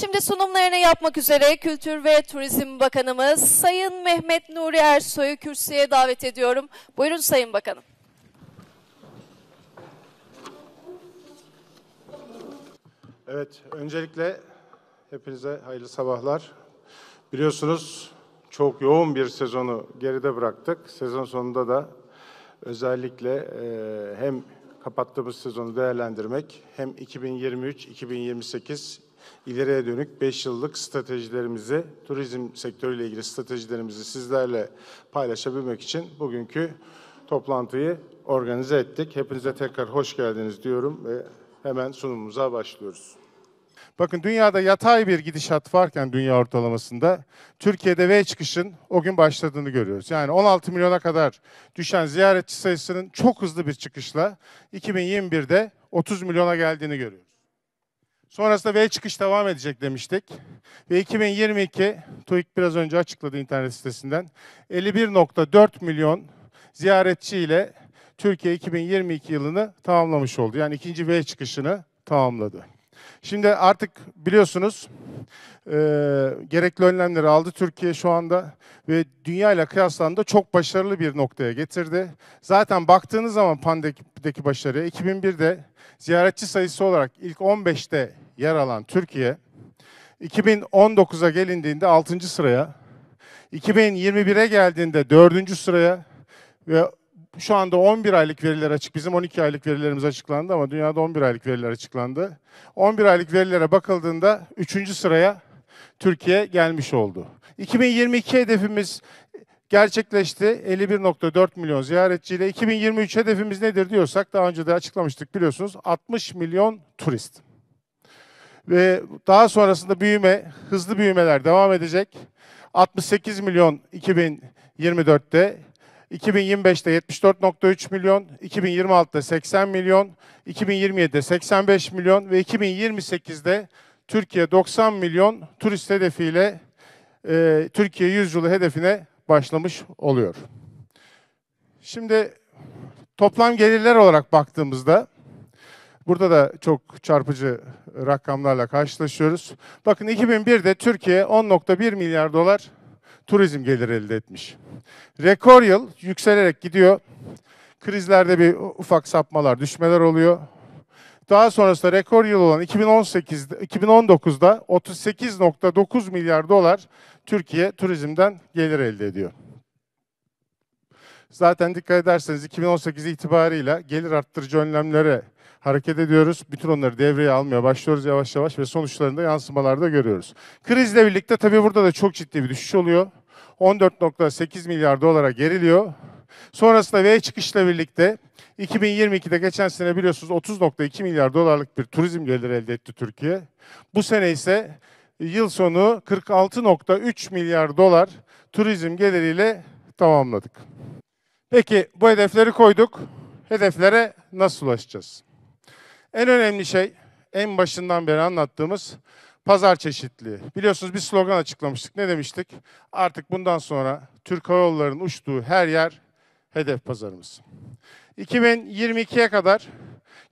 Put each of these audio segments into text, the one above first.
Şimdi sunumlarını yapmak üzere Kültür ve Turizm Bakanımız Sayın Mehmet Nuri Ersoy'u kürsüye davet ediyorum. Buyurun Sayın Bakanım. Evet, öncelikle hepinize hayırlı sabahlar. Biliyorsunuz çok yoğun bir sezonu geride bıraktık. Sezon sonunda da özellikle e, hem kapattığımız sezonu değerlendirmek hem 2023, 2028, ileriye dönük 5 yıllık stratejilerimizi, turizm sektörüyle ilgili stratejilerimizi sizlerle paylaşabilmek için bugünkü toplantıyı organize ettik. Hepinize tekrar hoş geldiniz diyorum ve hemen sunumumuza başlıyoruz. Bakın dünyada yatay bir gidişat varken dünya ortalamasında Türkiye'de V çıkışın o gün başladığını görüyoruz. Yani 16 milyona kadar düşen ziyaretçi sayısının çok hızlı bir çıkışla 2021'de 30 milyona geldiğini görüyoruz. Sonrasında V çıkış devam edecek demiştik. Ve 2022 TÜİK biraz önce açıkladı internet sitesinden 51.4 milyon ziyaretçiyle Türkiye 2022 yılını tamamlamış oldu. Yani ikinci V çıkışını tamamladı. Şimdi artık biliyorsunuz e, gerekli önlemleri aldı Türkiye şu anda ve dünya ile kıyaslandığında çok başarılı bir noktaya getirdi. Zaten baktığınız zaman pandemideki başarı 2001'de ziyaretçi sayısı olarak ilk 15'te yer alan Türkiye 2019'a gelindiğinde 6. sıraya, 2021'e geldiğinde 4. sıraya ve şu anda 11 aylık veriler açık. Bizim 12 aylık verilerimiz açıklandı ama dünyada 11 aylık veriler açıklandı. 11 aylık verilere bakıldığında 3. sıraya Türkiye gelmiş oldu. 2022 hedefimiz gerçekleşti. 51.4 milyon ziyaretçiyle 2023 hedefimiz nedir diyorsak daha önce de açıklamıştık biliyorsunuz 60 milyon turist. Ve daha sonrasında büyüme, hızlı büyümeler devam edecek. 68 milyon 2024'te, 2025'te 74.3 milyon, 2026'da 80 milyon, 2027'de 85 milyon ve 2028'de Türkiye 90 milyon turist hedefiyle e, Türkiye 100 yılı hedefine başlamış oluyor. Şimdi toplam gelirler olarak baktığımızda Burada da çok çarpıcı rakamlarla karşılaşıyoruz. Bakın 2001'de Türkiye 10.1 milyar dolar turizm geliri elde etmiş. Rekor yıl yükselerek gidiyor. Krizlerde bir ufak sapmalar, düşmeler oluyor. Daha sonrasında rekor yıl olan 2018, 2019'da 38.9 milyar dolar Türkiye turizmden gelir elde ediyor. Zaten dikkat ederseniz 2018 itibarıyla gelir arttırıcı önlemlere hareket ediyoruz. Bütün onları devreye almaya başlıyoruz yavaş yavaş ve sonuçlarında yansımalarda görüyoruz. Krizle birlikte tabii burada da çok ciddi bir düşüş oluyor. 14.8 milyar dolara geriliyor. Sonrasında V çıkışla birlikte 2022'de geçen sene biliyorsunuz 30.2 milyar dolarlık bir turizm geliri elde etti Türkiye. Bu sene ise yıl sonu 46.3 milyar dolar turizm geliriyle tamamladık. Peki bu hedefleri koyduk. Hedeflere nasıl ulaşacağız? En önemli şey en başından beri anlattığımız pazar çeşitliliği. Biliyorsunuz bir slogan açıklamıştık. Ne demiştik? Artık bundan sonra Türk Hava Yolları'nın uçtuğu her yer hedef pazarımız. 2022'ye kadar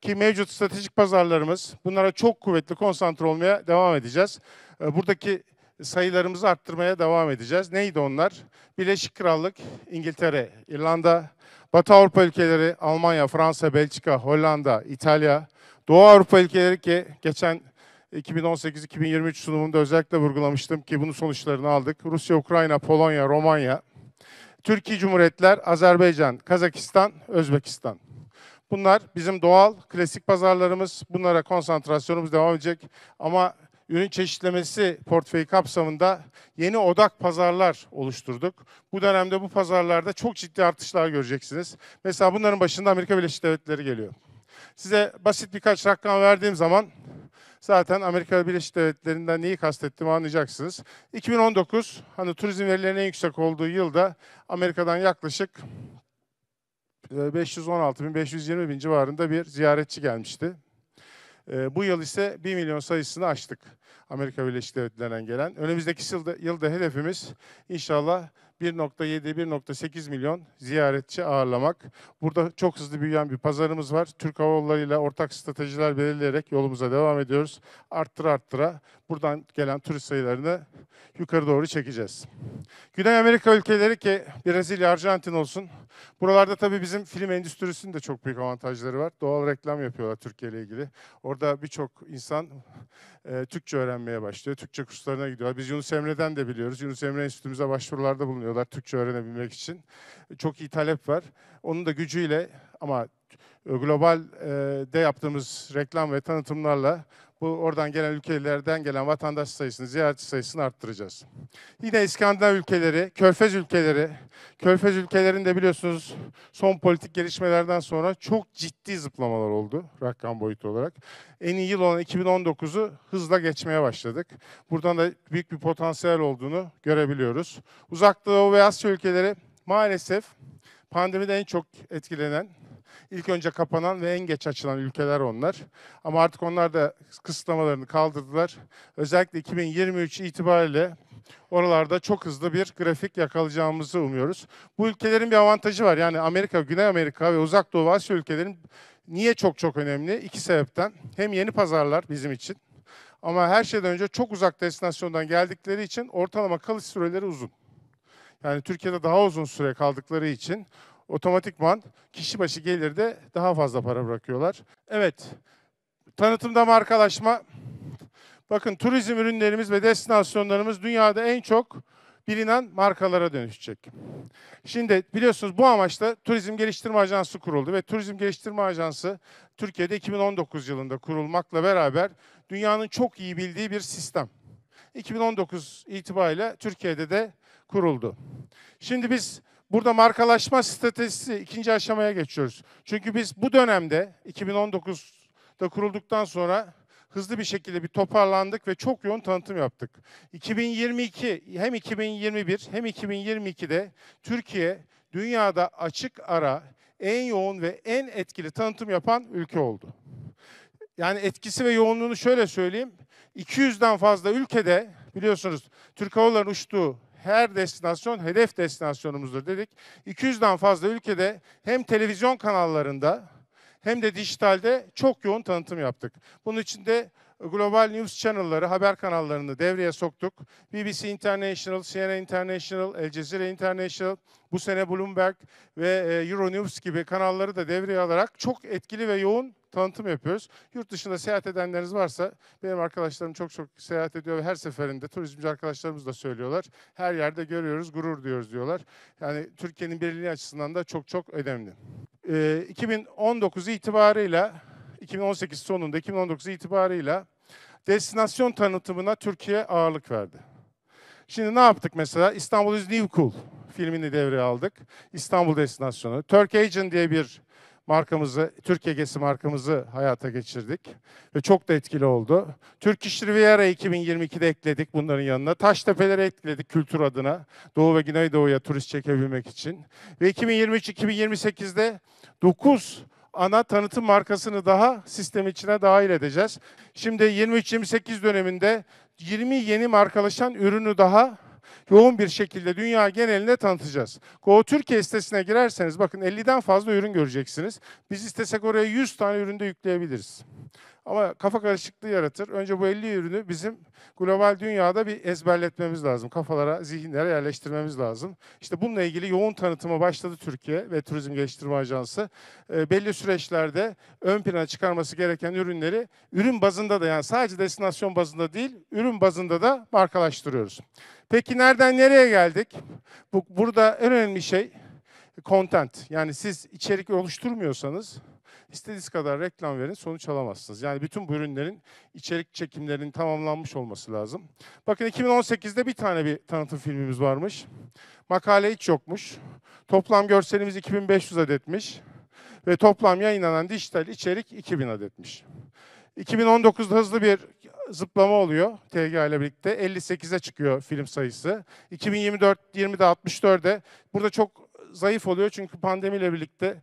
ki mevcut stratejik pazarlarımız bunlara çok kuvvetli konsantre olmaya devam edeceğiz. Ee, buradaki sayılarımızı arttırmaya devam edeceğiz. Neydi onlar? Birleşik Krallık, İngiltere, İrlanda, Batı Avrupa ülkeleri, Almanya, Fransa, Belçika, Hollanda, İtalya, Doğu Avrupa ülkeleri ki geçen 2018-2023 sunumunda özellikle vurgulamıştım ki bunun sonuçlarını aldık. Rusya, Ukrayna, Polonya, Romanya, Türkiye Cumhuriyetler, Azerbaycan, Kazakistan, Özbekistan. Bunlar bizim doğal klasik pazarlarımız. Bunlara konsantrasyonumuz devam edecek. Ama ürün çeşitlemesi portföyü kapsamında yeni odak pazarlar oluşturduk. Bu dönemde bu pazarlarda çok ciddi artışlar göreceksiniz. Mesela bunların başında Amerika Birleşik Devletleri geliyor. Size basit birkaç rakam verdiğim zaman zaten Amerika Birleşik Devletleri'nden neyi kastettiğimi anlayacaksınız. 2019 hani turizm verilerinin en yüksek olduğu yılda Amerika'dan yaklaşık 516 e, bin, 520 bin civarında bir ziyaretçi gelmişti. E, bu yıl ise 1 milyon sayısını aştık. Amerika Birleşik Devletleri'nden gelen. Önümüzdeki yılda, yılda hedefimiz inşallah 1.7-1.8 milyon ziyaretçi ağırlamak. Burada çok hızlı büyüyen bir pazarımız var. Türk Hava Yolları ile ortak stratejiler belirleyerek yolumuza devam ediyoruz. Arttır arttıra buradan gelen turist sayılarını yukarı doğru çekeceğiz. Güney Amerika ülkeleri ki Brezilya, Arjantin olsun. Buralarda tabii bizim film endüstrisinin de çok büyük avantajları var. Doğal reklam yapıyorlar Türkiye ile ilgili. Orada birçok insan e, Türkçe öğrenmeye başlıyor. Türkçe kurslarına gidiyorlar. Biz Yunus Emre'den de biliyoruz. Yunus Emre Enstitümüze başvurularda bulunuyorlar Türkçe öğrenebilmek için. Çok iyi talep var. Onun da gücüyle ama ee, globalde e, yaptığımız reklam ve tanıtımlarla bu oradan gelen ülkelerden gelen vatandaş sayısını, ziyaretçi sayısını arttıracağız. Yine İskandinav ülkeleri, Körfez ülkeleri, Körfez ülkelerinde biliyorsunuz son politik gelişmelerden sonra çok ciddi zıplamalar oldu rakam boyutu olarak. En iyi yıl olan 2019'u hızla geçmeye başladık. Buradan da büyük bir potansiyel olduğunu görebiliyoruz. Uzak Doğu ve Asya ülkeleri maalesef pandemiden en çok etkilenen İlk önce kapanan ve en geç açılan ülkeler onlar. Ama artık onlar da kısıtlamalarını kaldırdılar. Özellikle 2023 itibariyle oralarda çok hızlı bir grafik yakalayacağımızı umuyoruz. Bu ülkelerin bir avantajı var. Yani Amerika, Güney Amerika ve Uzak Doğu Asya ülkelerin niye çok çok önemli? İki sebepten. Hem yeni pazarlar bizim için ama her şeyden önce çok uzak destinasyondan geldikleri için ortalama kalış süreleri uzun. Yani Türkiye'de daha uzun süre kaldıkları için otomatikman kişi başı gelirde daha fazla para bırakıyorlar. Evet, tanıtımda markalaşma. Bakın turizm ürünlerimiz ve destinasyonlarımız dünyada en çok bilinen markalara dönüşecek. Şimdi biliyorsunuz bu amaçla Turizm Geliştirme Ajansı kuruldu ve Turizm Geliştirme Ajansı Türkiye'de 2019 yılında kurulmakla beraber dünyanın çok iyi bildiği bir sistem. 2019 itibariyle Türkiye'de de kuruldu. Şimdi biz Burada markalaşma stratejisi ikinci aşamaya geçiyoruz. Çünkü biz bu dönemde 2019'da kurulduktan sonra hızlı bir şekilde bir toparlandık ve çok yoğun tanıtım yaptık. 2022 hem 2021 hem 2022'de Türkiye dünyada açık ara en yoğun ve en etkili tanıtım yapan ülke oldu. Yani etkisi ve yoğunluğunu şöyle söyleyeyim. 200'den fazla ülkede biliyorsunuz Türk havaların uçtuğu her destinasyon hedef destinasyonumuzdur dedik. 200'den fazla ülkede hem televizyon kanallarında hem de dijitalde çok yoğun tanıtım yaptık. Bunun için de global news channel'ları, haber kanallarını devreye soktuk. BBC International, CNN International, El Cezire International, bu sene Bloomberg ve e, Euronews gibi kanalları da devreye alarak çok etkili ve yoğun tanıtım yapıyoruz. Yurt dışında seyahat edenleriniz varsa benim arkadaşlarım çok çok seyahat ediyor ve her seferinde turizmci arkadaşlarımız da söylüyorlar. Her yerde görüyoruz, gurur diyoruz diyorlar. Yani Türkiye'nin birliği açısından da çok çok önemli. E, ee, 2019 itibarıyla 2018 sonunda 2019 itibarıyla destinasyon tanıtımına Türkiye ağırlık verdi. Şimdi ne yaptık mesela? İstanbul is New Cool filmini devreye aldık. İstanbul destinasyonu. Turk Agent diye bir markamızı, Türk Egesi markamızı hayata geçirdik. Ve çok da etkili oldu. Türk İş Riviera 2022'de ekledik bunların yanına. Taştepe'leri ekledik kültür adına. Doğu ve Güneydoğu'ya turist çekebilmek için. Ve 2023-2028'de 9 ana tanıtım markasını daha sistem içine dahil edeceğiz. Şimdi 23-28 döneminde 20 yeni markalaşan ürünü daha yoğun bir şekilde dünya geneline tanıtacağız. Go Türkiye sitesine girerseniz bakın 50'den fazla ürün göreceksiniz. Biz istesek oraya 100 tane üründe yükleyebiliriz. Ama kafa karışıklığı yaratır. Önce bu 50 ürünü bizim global dünyada bir ezberletmemiz lazım. Kafalara, zihinlere yerleştirmemiz lazım. İşte bununla ilgili yoğun tanıtıma başladı Türkiye ve Turizm Geliştirme Ajansı. E, belli süreçlerde ön plana çıkarması gereken ürünleri ürün bazında da yani sadece destinasyon bazında değil, ürün bazında da markalaştırıyoruz. Peki nereden nereye geldik? Bu, burada en önemli şey content. Yani siz içerik oluşturmuyorsanız İstediğiniz kadar reklam verin sonuç alamazsınız. Yani bütün bu ürünlerin içerik çekimlerinin tamamlanmış olması lazım. Bakın 2018'de bir tane bir tanıtım filmimiz varmış. Makale hiç yokmuş. Toplam görselimiz 2500 adetmiş. Ve toplam yayınlanan dijital içerik 2000 adetmiş. 2019'da hızlı bir zıplama oluyor TG ile birlikte. 58'e çıkıyor film sayısı. 2024 20'de 64'e. Burada çok zayıf oluyor çünkü pandemiyle birlikte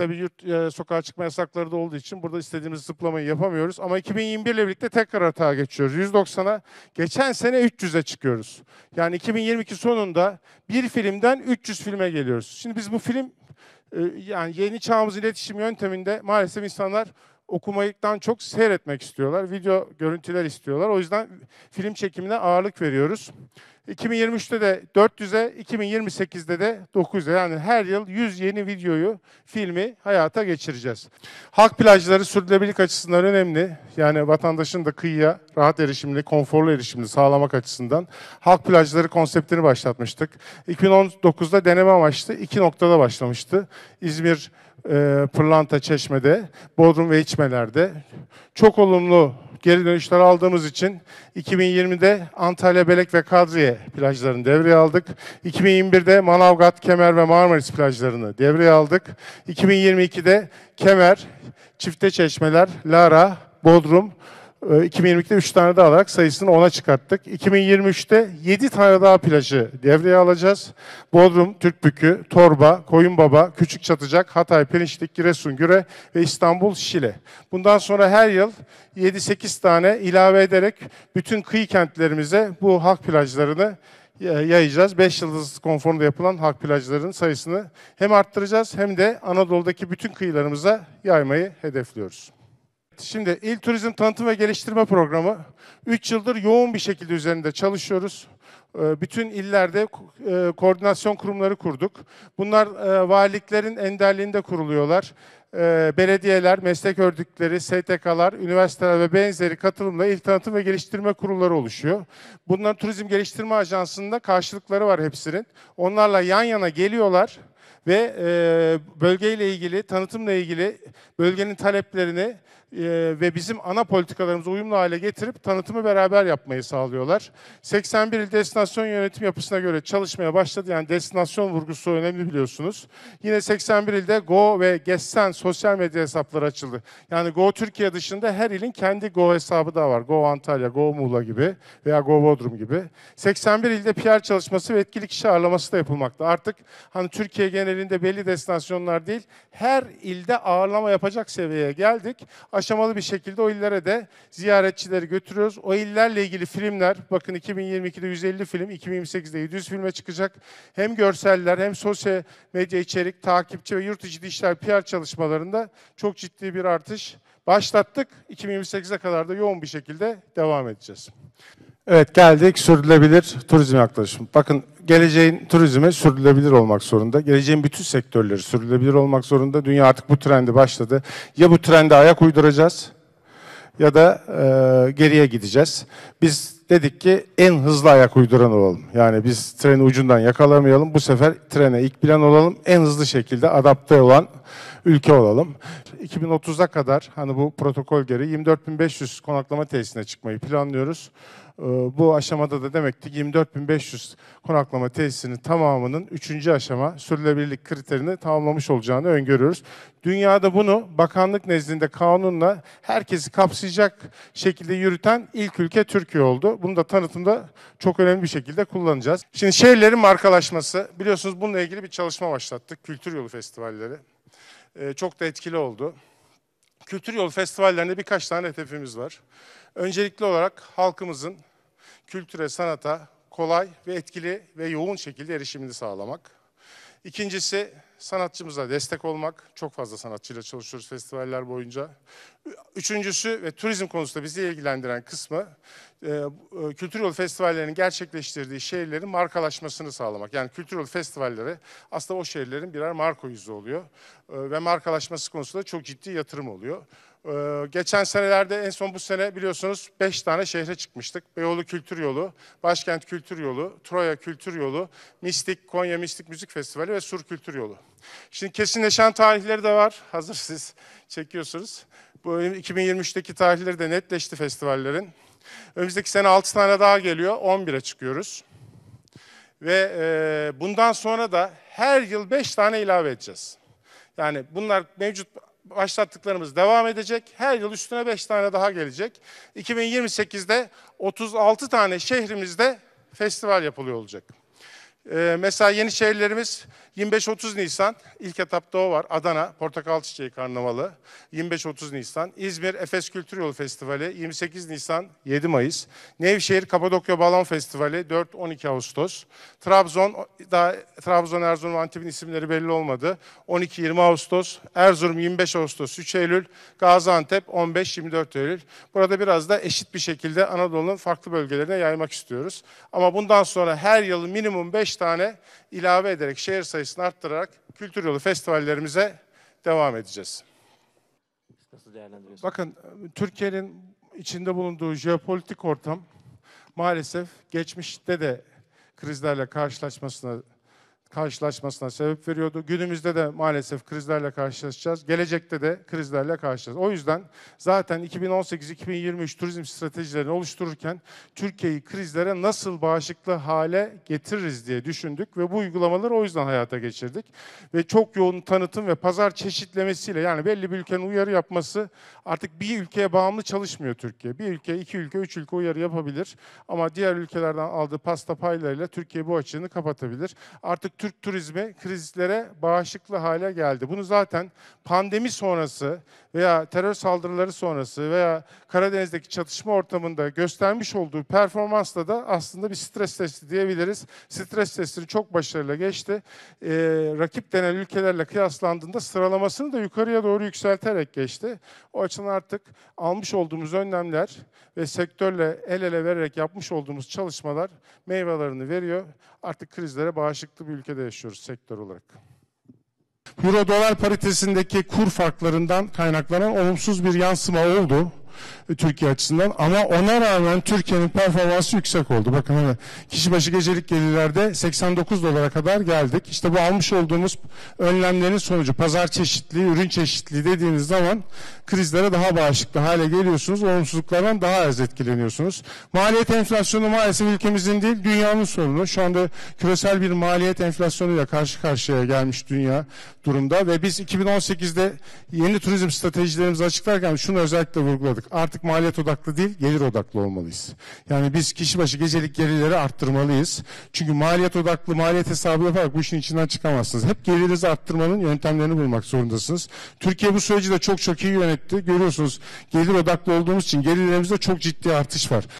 Tabii yurt e, sokağa çıkma yasakları da olduğu için burada istediğimiz zıplamayı yapamıyoruz. Ama 2021 ile birlikte tekrar hata geçiyoruz. 190'a geçen sene 300'e çıkıyoruz. Yani 2022 sonunda bir filmden 300 filme geliyoruz. Şimdi biz bu film e, yani yeni çağımız iletişim yönteminde maalesef insanlar okumaktan çok seyretmek istiyorlar. Video görüntüler istiyorlar. O yüzden film çekimine ağırlık veriyoruz. 2023'te de 400'e, 2028'de de 900'e yani her yıl 100 yeni videoyu, filmi hayata geçireceğiz. Halk plajları sürdürülebilirlik açısından önemli. Yani vatandaşın da kıyıya rahat erişimli, konforlu erişimli sağlamak açısından halk plajları konseptini başlatmıştık. 2019'da deneme amaçlı iki noktada başlamıştı. İzmir e, Pırlanta Çeşme'de, Bodrum ve İçmeler'de çok olumlu geri dönüşler aldığımız için 2020'de Antalya, Belek ve Kadriye plajlarını devreye aldık. 2021'de Manavgat, Kemer ve Marmaris plajlarını devreye aldık. 2022'de Kemer, Çifte Çeşmeler, Lara, Bodrum, 2022'de ee, 3 tane daha alarak sayısını 10'a çıkarttık. 2023'te 7 tane daha plajı devreye alacağız. Bodrum, Türkbükü, Torba, Koyunbaba, küçük Küçükçatıcak, Hatay, Pirinçlik, Giresun, Güre ve İstanbul, Şile. Bundan sonra her yıl 7-8 tane ilave ederek bütün kıyı kentlerimize bu halk plajlarını e, yayacağız. 5 yıldız konforunda yapılan halk plajlarının sayısını hem arttıracağız hem de Anadolu'daki bütün kıyılarımıza yaymayı hedefliyoruz şimdi İl Turizm Tanıtım ve Geliştirme Programı 3 yıldır yoğun bir şekilde üzerinde çalışıyoruz. Ee, bütün illerde e, koordinasyon kurumları kurduk. Bunlar e, valiliklerin enderliğinde kuruluyorlar. Ee, belediyeler, meslek örgütleri, STK'lar, üniversiteler ve benzeri katılımla il tanıtım ve geliştirme kurulları oluşuyor. Bunların Turizm Geliştirme Ajansı'nda karşılıkları var hepsinin. Onlarla yan yana geliyorlar ve e, bölgeyle ilgili, tanıtımla ilgili bölgenin taleplerini e, ve bizim ana politikalarımızı uyumlu hale getirip tanıtımı beraber yapmayı sağlıyorlar. 81 il destinasyon yönetim yapısına göre çalışmaya başladı. Yani destinasyon vurgusu önemli biliyorsunuz. Yine 81 ilde Go ve Gessen sosyal medya hesapları açıldı. Yani Go Türkiye dışında her ilin kendi Go hesabı da var. Go Antalya, Go Muğla gibi veya Go Bodrum gibi. 81 ilde PR çalışması ve etkili kişi ağırlaması da yapılmakta. Artık hani Türkiye genelinde belli destinasyonlar değil, her ilde ağırlama yapacak seviyeye geldik aşamalı bir şekilde o illere de ziyaretçileri götürüyoruz. O illerle ilgili filmler, bakın 2022'de 150 film, 2028'de 700 filme çıkacak. Hem görseller hem sosyal medya içerik, takipçi ve yurt içi dijital PR çalışmalarında çok ciddi bir artış başlattık. 2028'e kadar da yoğun bir şekilde devam edeceğiz. Evet geldik sürdürülebilir turizm yaklaşımı. Bakın geleceğin turizmi sürdürülebilir olmak zorunda. Geleceğin bütün sektörleri sürdürülebilir olmak zorunda. Dünya artık bu trendi başladı. Ya bu trende ayak uyduracağız ya da e, geriye gideceğiz. Biz dedik ki en hızlı ayak uyduran olalım. Yani biz treni ucundan yakalamayalım. Bu sefer trene ilk plan olalım. En hızlı şekilde adapte olan ülke olalım. 2030'a kadar hani bu protokol gereği 24.500 konaklama tesisine çıkmayı planlıyoruz. Ee, bu aşamada da demek ki 24.500 konaklama tesisinin tamamının 3. aşama sürülebilirlik kriterini tamamlamış olacağını öngörüyoruz. Dünyada bunu bakanlık nezdinde kanunla herkesi kapsayacak şekilde yürüten ilk ülke Türkiye oldu. Bunu da tanıtımda çok önemli bir şekilde kullanacağız. Şimdi şehirlerin markalaşması biliyorsunuz bununla ilgili bir çalışma başlattık. Kültür Yolu Festivalleri. Ee, çok da etkili oldu. Kültür Yolu festivallerinde birkaç tane hedefimiz var. Öncelikli olarak halkımızın kültüre, sanata kolay ve etkili ve yoğun şekilde erişimini sağlamak. İkincisi sanatçımıza destek olmak. Çok fazla sanatçıyla çalışıyoruz festivaller boyunca. Üçüncüsü ve turizm konusunda bizi ilgilendiren kısmı e, e, kültür yolu festivallerinin gerçekleştirdiği şehirlerin markalaşmasını sağlamak. Yani kültür yolu festivalleri aslında o şehirlerin birer marka yüzü oluyor. E, ve markalaşması konusunda çok ciddi yatırım oluyor. Ee, geçen senelerde en son bu sene biliyorsunuz 5 tane şehre çıkmıştık. Beyoğlu Kültür Yolu, Başkent Kültür Yolu, Troya Kültür Yolu, Mistik, Konya Mistik Müzik Festivali ve Sur Kültür Yolu. Şimdi kesinleşen tarihleri de var. Hazır siz çekiyorsunuz. Bu 2023'teki tarihleri de netleşti festivallerin. Önümüzdeki sene 6 tane daha geliyor. 11'e çıkıyoruz. Ve e, bundan sonra da her yıl 5 tane ilave edeceğiz. Yani bunlar mevcut başlattıklarımız devam edecek. Her yıl üstüne 5 tane daha gelecek. 2028'de 36 tane şehrimizde festival yapılıyor olacak. Ee, mesela şehirlerimiz 25-30 Nisan, ilk etapta o var. Adana, Portakal Çiçeği Karnavalı, 25-30 Nisan. İzmir, Efes Kültür Yolu Festivali, 28 Nisan, 7 Mayıs. Nevşehir, Kapadokya Balon Festivali, 4-12 Ağustos. Trabzon, daha Trabzon, Erzurum, Antep'in isimleri belli olmadı. 12-20 Ağustos, Erzurum 25 Ağustos, 3 Eylül, Gaziantep 15-24 Eylül. Burada biraz da eşit bir şekilde Anadolu'nun farklı bölgelerine yaymak istiyoruz. Ama bundan sonra her yıl minimum 5 5 tane ilave ederek şehir sayısını arttırarak kültür yolu festivallerimize devam edeceğiz. Nasıl değerlendiriyorsunuz? Bakın Türkiye'nin içinde bulunduğu jeopolitik ortam maalesef geçmişte de krizlerle karşılaşmasına karşılaşmasına sebep veriyordu. Günümüzde de maalesef krizlerle karşılaşacağız. Gelecekte de krizlerle karşılaşacağız. O yüzden zaten 2018-2023 turizm stratejilerini oluştururken Türkiye'yi krizlere nasıl bağışıklı hale getiririz diye düşündük ve bu uygulamaları o yüzden hayata geçirdik. Ve çok yoğun tanıtım ve pazar çeşitlemesiyle yani belli bir ülkenin uyarı yapması artık bir ülkeye bağımlı çalışmıyor Türkiye. Bir ülke, iki ülke, üç ülke uyarı yapabilir ama diğer ülkelerden aldığı pasta paylarıyla Türkiye bu açığını kapatabilir. Artık Türk turizmi krizlere bağışıklı hale geldi. Bunu zaten pandemi sonrası veya terör saldırıları sonrası veya Karadeniz'deki çatışma ortamında göstermiş olduğu performansla da aslında bir stres testi diyebiliriz. Stres testini çok başarılı geçti. Ee, rakip denen ülkelerle kıyaslandığında sıralamasını da yukarıya doğru yükselterek geçti. O açıdan artık almış olduğumuz önlemler ve sektörle el ele vererek yapmış olduğumuz çalışmalar meyvelerini veriyor. Artık krizlere bağışıklı bir ülke ülkede yaşıyoruz sektör olarak. Euro dolar paritesindeki kur farklarından kaynaklanan olumsuz bir yansıma oldu. E, Türkiye açısından ama ona rağmen Türkiye'nin performansı yüksek oldu. Bakın hani kişi başı gecelik gelirlerde 89 dolara kadar geldik. İşte bu almış olduğumuz önlemlerin sonucu pazar çeşitliliği, ürün çeşitliliği dediğiniz zaman krizlere daha bağışıklı hale geliyorsunuz. Olumsuzluklardan daha az etkileniyorsunuz. Maliyet enflasyonu maalesef ülkemizin değil dünyanın sorunu. Şu anda küresel bir maliyet enflasyonuyla karşı karşıya gelmiş dünya durumda ve biz 2018'de yeni turizm stratejilerimizi açıklarken şunu özellikle vurguladık başladık. Artık maliyet odaklı değil, gelir odaklı olmalıyız. Yani biz kişi başı gecelik gelirleri arttırmalıyız. Çünkü maliyet odaklı, maliyet hesabı yaparak bu işin içinden çıkamazsınız. Hep gelirinizi arttırmanın yöntemlerini bulmak zorundasınız. Türkiye bu süreci de çok çok iyi yönetti. Görüyorsunuz gelir odaklı olduğumuz için gelirlerimizde çok ciddi artış var.